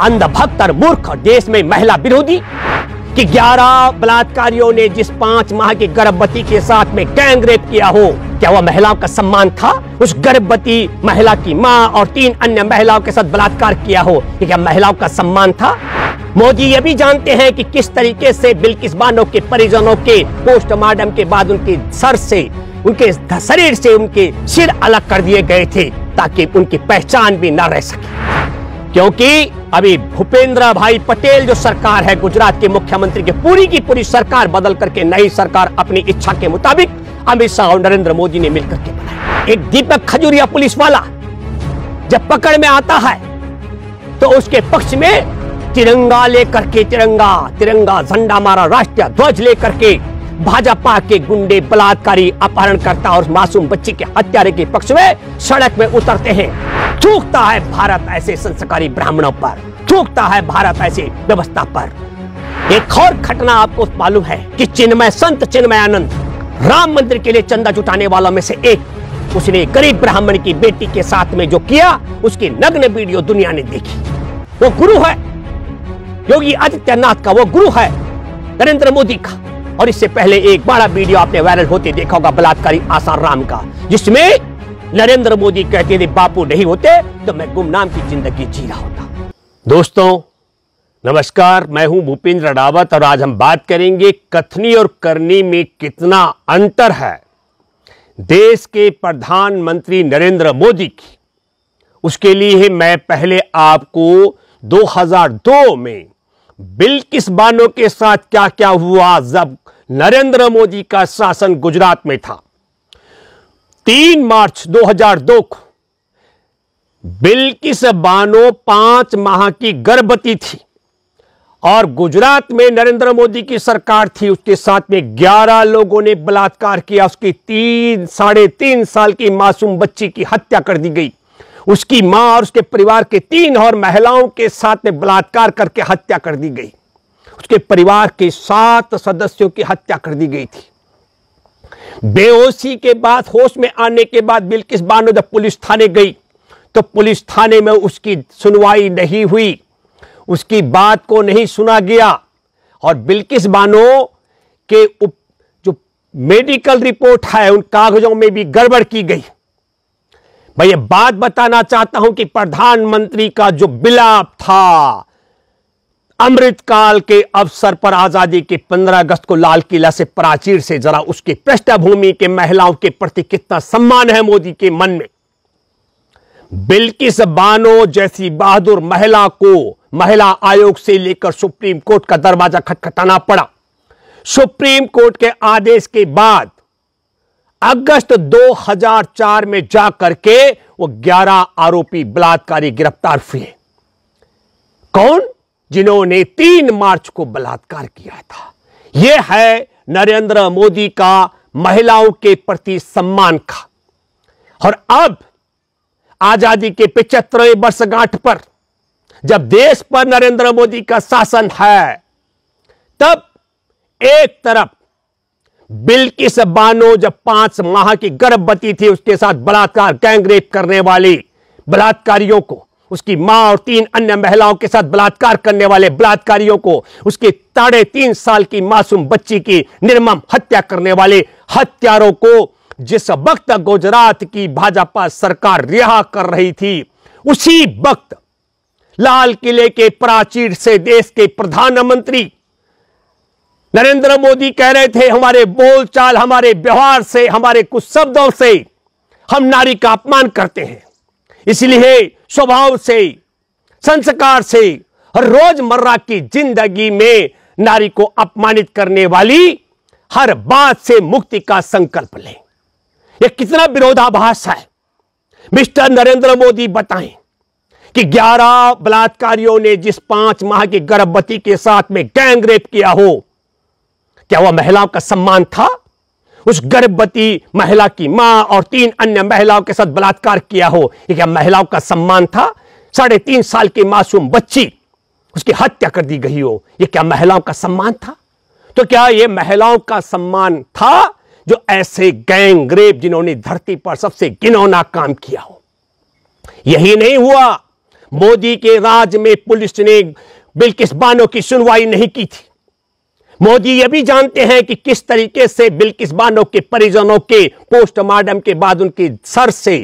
अंधभक्त और मूर्ख देश में महिला विरोधी कि 11 बलात्कारियों ने जिस पांच माह की गर्भवती के साथ में गैंग रेप किया हो क्या वह महिलाओं का सम्मान था उस गर्भवती महिला की मां और तीन अन्य महिलाओं के साथ बलात्कार किया हो कि क्या महिलाओं का सम्मान था मोदी ये भी जानते हैं कि किस तरीके से बिल्किस बानो के परिजनों के पोस्टमार्टम के बाद उनके सर से उनके शरीर से उनके सिर अलग कर दिए गए थे ताकि उनकी पहचान भी न रह सके क्योंकि अभी भूपेंद्र भाई पटेल जो सरकार है गुजरात के मुख्यमंत्री की पूरी की पूरी सरकार बदल करके नई सरकार अपनी इच्छा के मुताबिक अमित शाह और नरेंद्र मोदी ने मिलकर के एक दीपक खजूरिया पुलिस वाला जब पकड़ में आता है तो उसके पक्ष में तिरंगा लेकर के तिरंगा तिरंगा झंडा मारा राष्ट्रीय ध्वज लेकर के भाजपा के गुंडे बलात्कारी अपहरणकर्ता और मासूम बच्ची के हत्यारे के पक्ष में सड़क में उतरते हैं चूकता है भारत ऐसे संस्कारी ब्राह्मणों पर चूकता है भारत ऐसी व्यवस्था पर एक और घटना आपको मालूम है कि चिन्मय संत चिन्मय आनंद राम मंदिर के लिए चंदा जुटाने वालों में से एक उसने गरीब ब्राह्मण की बेटी के साथ में जो किया उसकी नग्न वीडियो दुनिया ने देखी वो गुरु है योगी आदित्यनाथ का वो गुरु है नरेंद्र मोदी का और इससे पहले एक बड़ा वीडियो आपने वायरल होते देखा होगा बलात्कारी आसाराम का जिसमें नरेंद्र मोदी कहते थे बापू नहीं होते तो मैं गुमनाम की जिंदगी जी रहा होता दोस्तों नमस्कार मैं हूं भूपेंद्र रावत और आज हम बात करेंगे कथनी और करनी में कितना अंतर है देश के प्रधानमंत्री नरेंद्र मोदी की उसके लिए मैं पहले आपको 2002 में बिल किस बानो के साथ क्या क्या हुआ जब नरेंद्र मोदी का शासन गुजरात में था तीन मार्च 2002 को बिल्किस बानो पांच माह की गर्भवती थी और गुजरात में नरेंद्र मोदी की सरकार थी उसके साथ में ग्यारह लोगों ने बलात्कार किया उसकी तीन साढ़े तीन साल की मासूम बच्ची की हत्या कर दी गई उसकी मां और उसके परिवार के तीन और महिलाओं के साथ में बलात्कार करके हत्या कर दी गई उसके परिवार के सात सदस्यों की हत्या कर दी गई थी बेहोशी के बाद होश में आने के बाद बिल्किस बानो जब पुलिस थाने गई तो पुलिस थाने में उसकी सुनवाई नहीं हुई उसकी बात को नहीं सुना गया और बिल्किस बानो के उप जो मेडिकल रिपोर्ट है उन कागजों में भी गड़बड़ की गई मैं ये बात बताना चाहता हूं कि प्रधानमंत्री का जो बिलाप था अमृतकाल के अवसर पर आजादी के 15 अगस्त को लाल किला से प्राचीर से जरा उसकी पृष्ठभूमि के महिलाओं के प्रति कितना सम्मान है मोदी के मन में बिल्किस बानो जैसी बहादुर महिला को महिला आयोग से लेकर सुप्रीम कोर्ट का दरवाजा खटखटाना पड़ा सुप्रीम कोर्ट के आदेश के बाद अगस्त 2004 में जाकर के वो 11 आरोपी बलात्कारी गिरफ्तार हुए कौन जिन्होंने तीन मार्च को बलात्कार किया था यह है नरेंद्र मोदी का महिलाओं के प्रति सम्मान का और अब आजादी के पिछहत्तरवें वर्षगांठ पर जब देश पर नरेंद्र मोदी का शासन है तब एक तरफ बिल्किस बानो जब पांच माह की गर्भवती थी उसके साथ बलात्कार गैंगरेप करने वाली बलात्कारियों को उसकी मां और तीन अन्य महिलाओं के साथ बलात्कार करने वाले बलात्कारियों को उसकी साढ़े तीन साल की मासूम बच्ची की निर्मम हत्या करने वाले हत्यारों को जिस वक्त गुजरात की भाजपा सरकार रिहा कर रही थी उसी वक्त लाल किले के प्राचीर से देश के प्रधानमंत्री नरेंद्र मोदी कह रहे थे हमारे बोलचाल हमारे व्यवहार से हमारे कुछ शब्दों से हम नारी का अपमान करते हैं इसलिए स्वभाव से संस्कार से हर रोजमर्रा की जिंदगी में नारी को अपमानित करने वाली हर बात से मुक्ति का संकल्प लें यह कितना विरोधाभास है मिस्टर नरेंद्र मोदी बताएं कि 11 बलात्कारियों ने जिस पांच माह की गर्भवती के साथ में गैंग रेप किया हो क्या वह महिलाओं का सम्मान था उस गर्भवती महिला की मां और तीन अन्य महिलाओं के साथ बलात्कार किया हो यह क्या महिलाओं का सम्मान था साढ़े तीन साल की मासूम बच्ची उसकी हत्या कर दी गई हो यह क्या महिलाओं का सम्मान था तो क्या यह महिलाओं का सम्मान था जो ऐसे गैंग रेप जिन्होंने धरती पर सबसे गिनौना काम किया हो यही नहीं हुआ मोदी के राज में पुलिस ने बिल्किस बानो की सुनवाई नहीं की थी मोदी ये भी जानते हैं कि किस तरीके से बिल्किस बानो के परिजनों के पोस्टमार्टम के बाद उनके सर से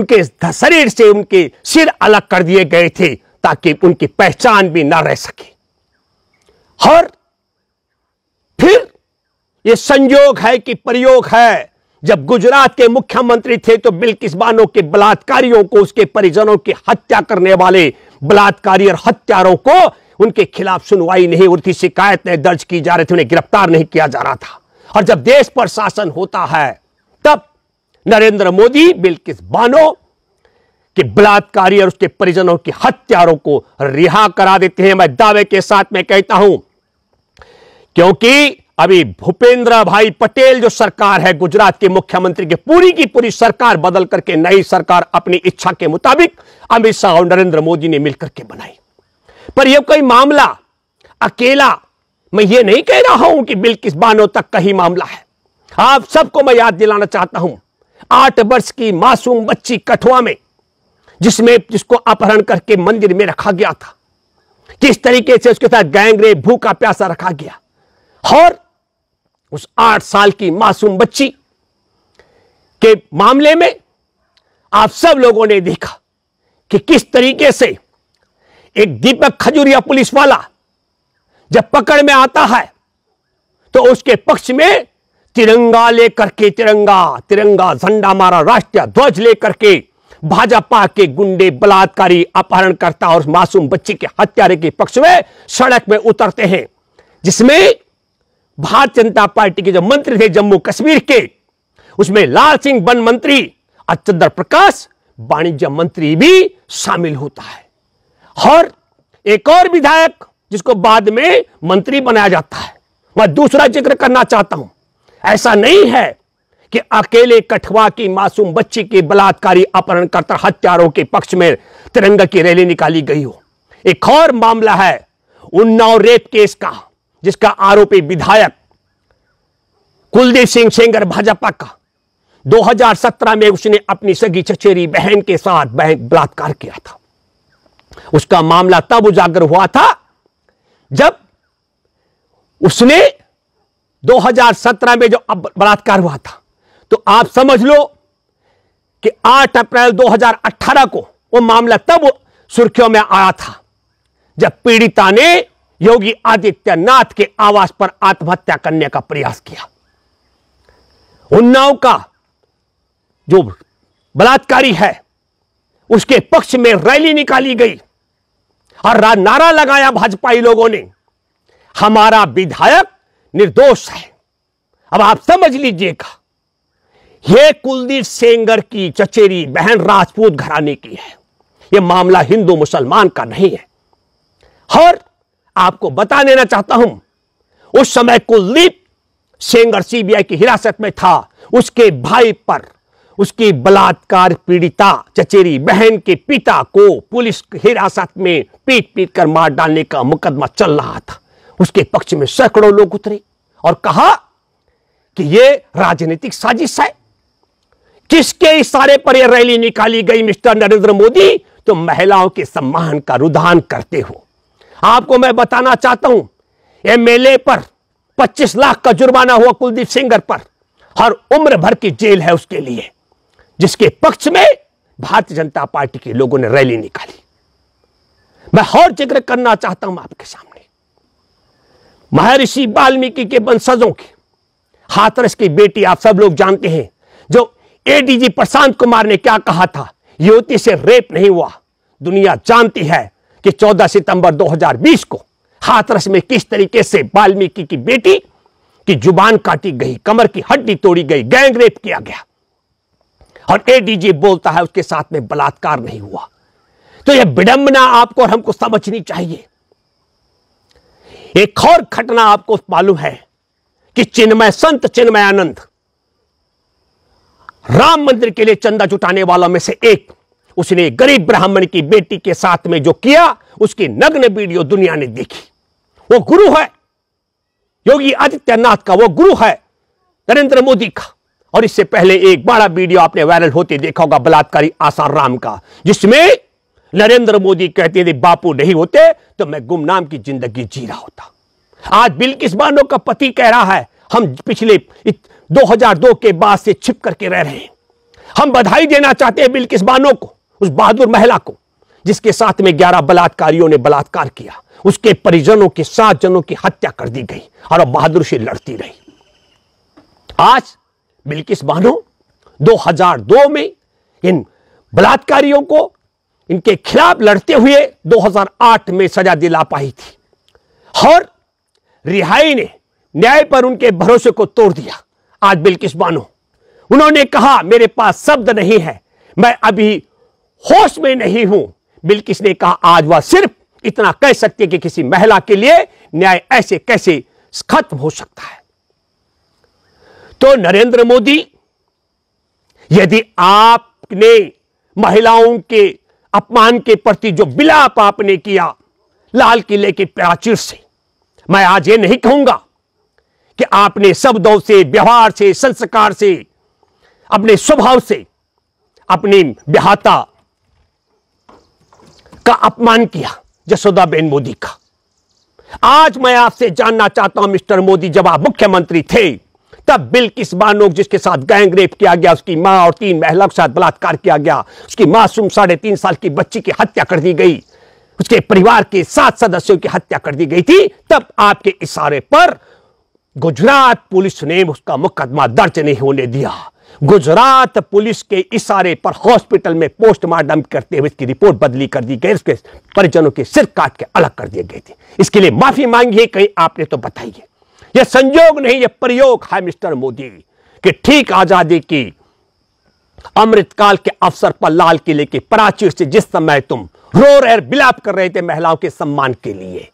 उनके शरीर से उनके सिर अलग कर दिए गए थे ताकि उनकी पहचान भी ना रह सके और फिर ये संयोग है कि प्रयोग है जब गुजरात के मुख्यमंत्री थे तो बिल्किस बानो के बलात्कारियों को उसके परिजनों की हत्या करने वाले बलात्कारी और हत्यारों को उनके खिलाफ सुनवाई नहीं उनकी शिकायत नहीं दर्ज की जा रही थी उन्हें गिरफ्तार नहीं किया जा रहा था और जब देश पर शासन होता है तब नरेंद्र मोदी बिल्किस बानो के बलात्कारी और उसके परिजनों की हत्यारों को रिहा करा देते हैं मैं दावे के साथ में कहता हूं क्योंकि अभी भूपेंद्र भाई पटेल जो सरकार है गुजरात के मुख्यमंत्री के पूरी की पूरी सरकार बदल करके नई सरकार अपनी इच्छा के मुताबिक अमित शाह और नरेंद्र मोदी ने मिलकर के बनाई पर यह कोई मामला अकेला मैं ये नहीं कह रहा हूं कि किस बानो तक का ही मामला है आप सबको मैं याद दिलाना चाहता हूं आठ वर्ष की मासूम बच्ची कठुआ में जिसमें जिसको अपहरण करके मंदिर में रखा गया था किस तरीके से उसके साथ गैंगरेप भूखा प्यासा रखा गया और उस आठ साल की मासूम बच्ची के मामले में आप सब लोगों ने देखा कि किस तरीके से एक दीपक खजूरिया पुलिस वाला जब पकड़ में आता है तो उसके पक्ष में तिरंगा लेकर के तिरंगा तिरंगा झंडा मारा राष्ट्रीय ध्वज लेकर के भाजपा के गुंडे बलात्कारी अपहरणकर्ता और मासूम बच्ची के हत्यारे के पक्ष में सड़क में उतरते हैं जिसमें भारतीय जनता पार्टी के जो मंत्री थे जम्मू कश्मीर के उसमें लाल सिंह वन मंत्री और चंद्र प्रकाश वाणिज्य मंत्री भी शामिल होता है और एक और विधायक जिसको बाद में मंत्री बनाया जाता है मैं दूसरा जिक्र करना चाहता हूं ऐसा नहीं है कि अकेले कठवा की मासूम बच्ची के बलात्कारी अपहरणकर्ता हत्यारों के पक्ष में तिरंगा की रैली निकाली गई हो एक और मामला है उन्नाव रेप केस का जिसका आरोपी विधायक कुलदीप सिंह सेंगर भाजपा का 2017 में उसने अपनी सगी चचेरी बहन के साथ बलात्कार किया था उसका मामला तब उजागर हुआ था जब उसने 2017 में जो बलात्कार हुआ था तो आप समझ लो कि 8 अप्रैल 2018 को वो मामला तब सुर्खियों में आया था जब पीड़िता ने योगी आदित्यनाथ के आवास पर आत्महत्या करने का प्रयास किया उन्नाव का जो बलात्कारी है उसके पक्ष में रैली निकाली गई और नारा लगाया भाजपाई लोगों ने हमारा विधायक निर्दोष है अब आप समझ लीजिएगा यह कुलदीप सेंगर की चचेरी बहन राजपूत घराने की है यह मामला हिंदू मुसलमान का नहीं है और आपको बता देना चाहता हूं उस समय कुलदीप सेंगर सीबीआई की हिरासत में था उसके भाई पर उसकी बलात्कार पीड़िता चचेरी बहन के पिता को पुलिस हिरासत में पीट पीट कर मार डालने का मुकदमा चल रहा था उसके पक्ष में सैकड़ों लोग उतरे और कहा कि यह राजनीतिक साजिश है किसके इशारे पर यह रैली निकाली गई मिस्टर नरेंद्र मोदी तो महिलाओं के सम्मान का रुदान करते हो आपको मैं बताना चाहता हूं एमएलए पर 25 लाख का जुर्माना हुआ कुलदीप सिंगर पर हर उम्र भर की जेल है उसके लिए जिसके पक्ष में भारतीय जनता पार्टी के लोगों ने रैली निकाली मैं और जिक्र करना चाहता हूं आपके सामने महर्षि वाल्मीकि के वंशजों के हाथरस की बेटी आप सब लोग जानते हैं जो एडीजी प्रशांत कुमार ने क्या कहा था युवती से रेप नहीं हुआ दुनिया जानती है कि 14 सितंबर 2020 को हाथरस में किस तरीके से वाल्मीकि की बेटी की जुबान काटी गई कमर की हड्डी तोड़ी गई गैंग रेप किया गया और एडीजे बोलता है उसके साथ में बलात्कार नहीं हुआ तो यह विडंबना आपको और हमको समझनी चाहिए एक और घटना आपको मालूम है कि चिन्मय संत चिन्मय आनंद राम मंदिर के लिए चंदा जुटाने वालों में से एक उसने गरीब ब्राह्मण की बेटी के साथ में जो किया उसकी नग्न वीडियो दुनिया ने देखी वो गुरु है योगी आदित्यनाथ का वो गुरु है नरेंद्र मोदी का और इससे पहले एक बड़ा वीडियो आपने वायरल होते देखा होगा बलात्कारी आसाराम का जिसमें नरेंद्र मोदी कहते थे बापू नहीं होते तो मैं गुमनाम की जिंदगी जी रहा होता आज बिल किस बानो का पति कह रहा है हम पिछले 2002 के बाद से छिप करके रह रहे हैं हम बधाई देना चाहते हैं बिल किस बानो को उस बहादुर महिला को जिसके साथ में ग्यारह बलात्कारियों ने बलात्कार किया उसके परिजनों के सात जनों की हत्या कर दी गई और अब बहादुर से लड़ती रही आज बिल्किस बानो 2002 में इन बलात्कारियों को इनके खिलाफ लड़ते हुए 2008 में सजा दिला पाई थी और रिहाई ने न्याय पर उनके भरोसे को तोड़ दिया आज बिल्किस बानो उन्होंने कहा मेरे पास शब्द नहीं है मैं अभी होश में नहीं हूं बिल्किस ने कहा आज वह सिर्फ इतना कह सकती है कि किसी महिला के लिए न्याय ऐसे कैसे खत्म हो सकता है तो नरेंद्र मोदी यदि आपने महिलाओं के अपमान के प्रति जो बिलाप आपने किया लाल किले की प्राचीर से मैं आज ये नहीं कहूंगा कि आपने शब्दों से व्यवहार से संस्कार से अपने स्वभाव से अपनी बिहाता का अपमान किया जसोदा बेन मोदी का आज मैं आपसे जानना चाहता हूं मिस्टर मोदी जब आप मुख्यमंत्री थे तब बिल किस बानोक जिसके साथ गैंग रेप किया गया उसकी मां और तीन महिलाओं के साथ बलात्कार किया गया उसकी मासूम साढ़े तीन साल की बच्ची की हत्या कर दी गई उसके परिवार के सात सदस्यों की हत्या कर दी गई थी तब आपके इशारे पर गुजरात पुलिस ने उसका मुकदमा दर्ज नहीं होने दिया गुजरात पुलिस के इशारे पर हॉस्पिटल में पोस्टमार्टम करते हुए इसकी रिपोर्ट बदली कर दी गई उसके परिजनों के सिर काट के अलग कर दिए गए थे इसके लिए माफी मांगी है कहीं आपने तो बताइए ये संयोग नहीं ये प्रयोग है मिस्टर मोदी कि ठीक आजादी की अमृतकाल के अवसर पर लाल किले की प्राची से जिस समय तुम रो रहे बिलाप कर रहे थे महिलाओं के सम्मान के लिए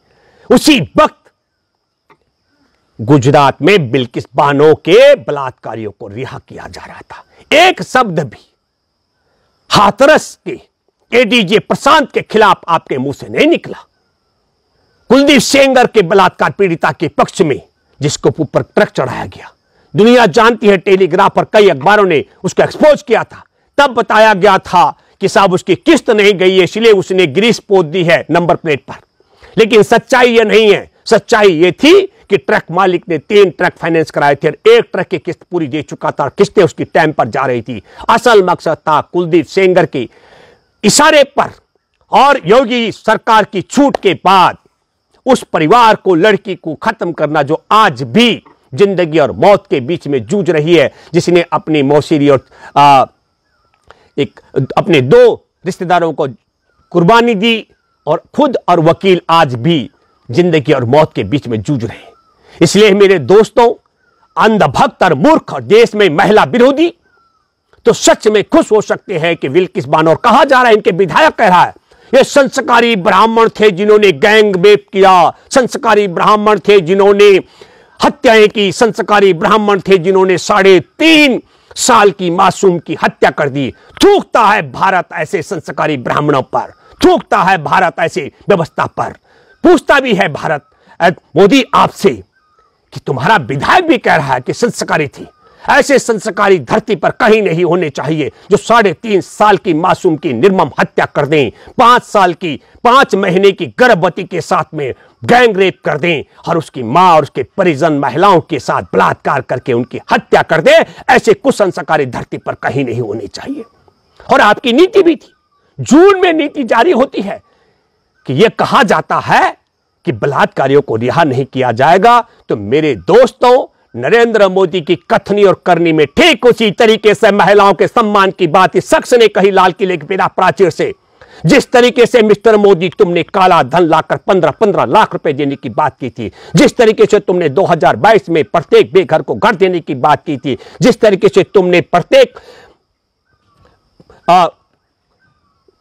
उसी वक्त गुजरात में बिल्किस बानो के बलात्कारियों को रिहा किया जा रहा था एक शब्द भी हाथरस के एडीजे प्रशांत के खिलाफ आपके मुंह से नहीं निकला कुलदीप सेंगर के बलात्कार पीड़िता के पक्ष में जिसको ऊपर ट्रक चढ़ाया गया दुनिया जानती है टेलीग्राफ पर कई अखबारों ने उसको एक्सपोज किया था तब बताया गया था कि साहब उसकी किस्त नहीं गई है इसलिए उसने ग्रीस पोत दी है नंबर प्लेट पर लेकिन सच्चाई यह नहीं है सच्चाई यह थी कि ट्रक मालिक ने तीन ट्रक फाइनेंस कराए थे और एक ट्रक की किस्त पूरी दे चुका था और किस्तें उसकी टाइम पर जा रही थी असल मकसद था कुलदीप सेंगर के इशारे पर और योगी सरकार की छूट के बाद उस परिवार को लड़की को खत्म करना जो आज भी जिंदगी और मौत के बीच में जूझ रही है जिसने अपनी मौसीरी और आ, एक अपने दो रिश्तेदारों को कुर्बानी दी और खुद और वकील आज भी जिंदगी और मौत के बीच में जूझ रहे हैं इसलिए मेरे दोस्तों अंधभक्त और मूर्ख और देश में महिला विरोधी तो सच में खुश हो सकते हैं कि विल किस बानोर कहा जा रहा है इनके विधायक कह रहा है ये संस्कारी ब्राह्मण थे जिन्होंने गैंग बेप किया संस्कारी ब्राह्मण थे जिन्होंने हत्याएं की संस्कारी ब्राह्मण थे जिन्होंने साढ़े तीन साल की मासूम की हत्या कर दी थूकता है भारत ऐसे संस्कारी ब्राह्मणों पर थूकता है भारत ऐसे व्यवस्था पर पूछता भी है भारत मोदी आपसे कि तुम्हारा विधायक भी कह रहा है कि संस्कारी थी ऐसे संस्कारी धरती पर कहीं नहीं होने चाहिए जो साढ़े तीन साल की मासूम की निर्मम हत्या कर दें पांच साल की पांच महीने की गर्भवती के साथ में गैंग रेप कर दें और उसकी मां और उसके परिजन महिलाओं के साथ बलात्कार करके उनकी हत्या कर दें ऐसे कुसंस्कारी धरती पर कहीं नहीं होने चाहिए और आपकी नीति भी थी जून में नीति जारी होती है कि यह कहा जाता है कि बलात्कारियों को रिहा नहीं किया जाएगा तो मेरे दोस्तों नरेंद्र मोदी की कथनी और करनी में ठीक उसी तरीके से महिलाओं के सम्मान की बात इस शख्स ने कही लाल किले के बिना प्राचीर से जिस तरीके से मिस्टर मोदी तुमने काला धन लाकर पंद्रह पंद्रह लाख रुपए देने की बात की थी जिस तरीके से तुमने 2022 में प्रत्येक बेघर को घर देने की बात की थी जिस तरीके से तुमने प्रत्येक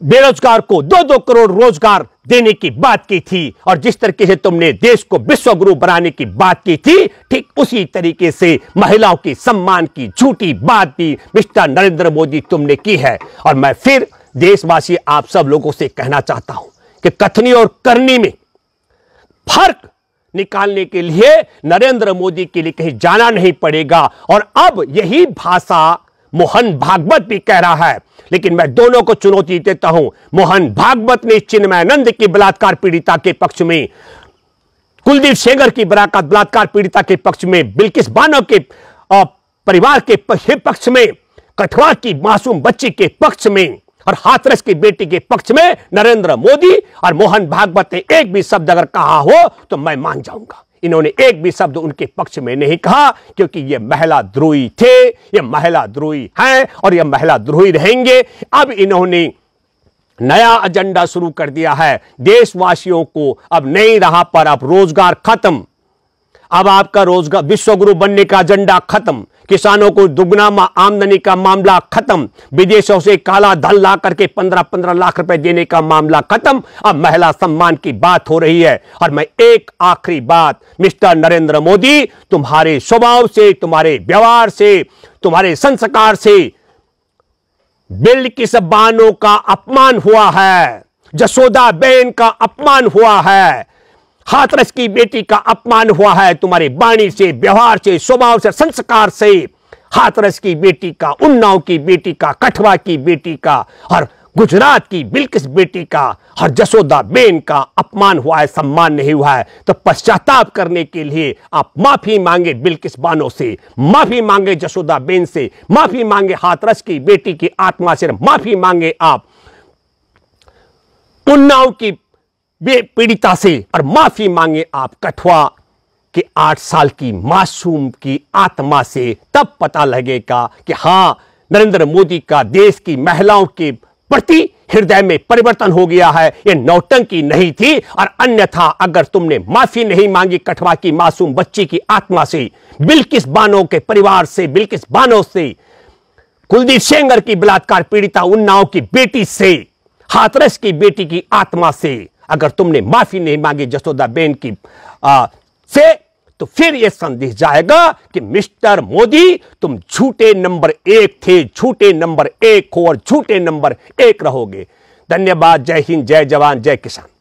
बेरोजगार को दो दो करोड़ रोजगार देने की बात की थी और जिस तरीके से तुमने देश को विश्व गुरु बनाने की बात की थी ठीक उसी तरीके से महिलाओं की सम्मान की झूठी बात भी मिस्टर नरेंद्र मोदी तुमने की है और मैं फिर देशवासी आप सब लोगों से कहना चाहता हूं कि कथनी और करनी में फर्क निकालने के लिए नरेंद्र मोदी के लिए कहीं जाना नहीं पड़ेगा और अब यही भाषा मोहन भागवत भी कह रहा है लेकिन मैं दोनों को चुनौती देता हूं मोहन भागवत ने चिन्मयनंद की बलात्कार पीड़िता के पक्ष में कुलदीप सेंगर की बराकत बलात्कार पीड़िता के पक्ष में बिल्किस बानो के परिवार के पक्ष में कठवा की मासूम बच्ची के पक्ष में और हाथरस की बेटी के पक्ष में नरेंद्र मोदी और मोहन भागवत ने एक भी शब्द अगर कहा हो तो मैं मान जाऊंगा इन्होंने एक भी शब्द उनके पक्ष में नहीं कहा क्योंकि ये महिला द्रोही थे ये महिला द्रोही हैं और ये महिला द्रोही रहेंगे अब इन्होंने नया एजेंडा शुरू कर दिया है देशवासियों को अब नई राह पर अब रोजगार खत्म अब आपका रोजगार विश्वगुरु बनने का एजेंडा खत्म किसानों को दुगना आमदनी का मामला खत्म विदेशों से काला धन ला करके पंद्रह पंद्रह लाख रुपए देने का मामला खत्म अब महिला सम्मान की बात हो रही है और मैं एक आखिरी बात मिस्टर नरेंद्र मोदी तुम्हारे स्वभाव से तुम्हारे व्यवहार से तुम्हारे संस्कार से बिल किस बानों का अपमान हुआ है जसोदा बेन का अपमान हुआ है हाथरस की बेटी का अपमान हुआ है तुम्हारी वाणी से व्यवहार से स्वभाव से संस्कार से हाथरस की बेटी का उन्नाव की बेटी का कठवा की बेटी का और गुजरात की बिल्किस बेटी का और जसोदा बेन का अपमान हुआ है सम्मान नहीं हुआ है तो पश्चाताप करने के लिए आप माफी मांगे बिल्किस बानो से माफी मांगे जसोदा बेन से माफी मांगे हाथरस की बेटी की आत्मा से माफी मांगे आप उन्नाव की बेपीड़िता पीड़िता से और माफी मांगे आप कठुआ के आठ साल की मासूम की आत्मा से तब पता लगेगा कि हाँ नरेंद्र मोदी का देश की महिलाओं के प्रति हृदय में परिवर्तन हो गया है यह नौटंकी नहीं थी और अन्यथा अगर तुमने माफी नहीं मांगी कठवा की मासूम बच्ची की आत्मा से बिल्किस बानो के परिवार से बिल्किस बानो से कुलदीप सेंगर की बलात्कार पीड़िता उन्नाव की बेटी से हाथरस की बेटी की आत्मा से अगर तुमने माफी नहीं मांगी जसोदा बेन की आ, से तो फिर यह संदेश जाएगा कि मिस्टर मोदी तुम झूठे नंबर एक थे झूठे नंबर एक हो और झूठे नंबर एक रहोगे धन्यवाद जय हिंद जय जवान जय किसान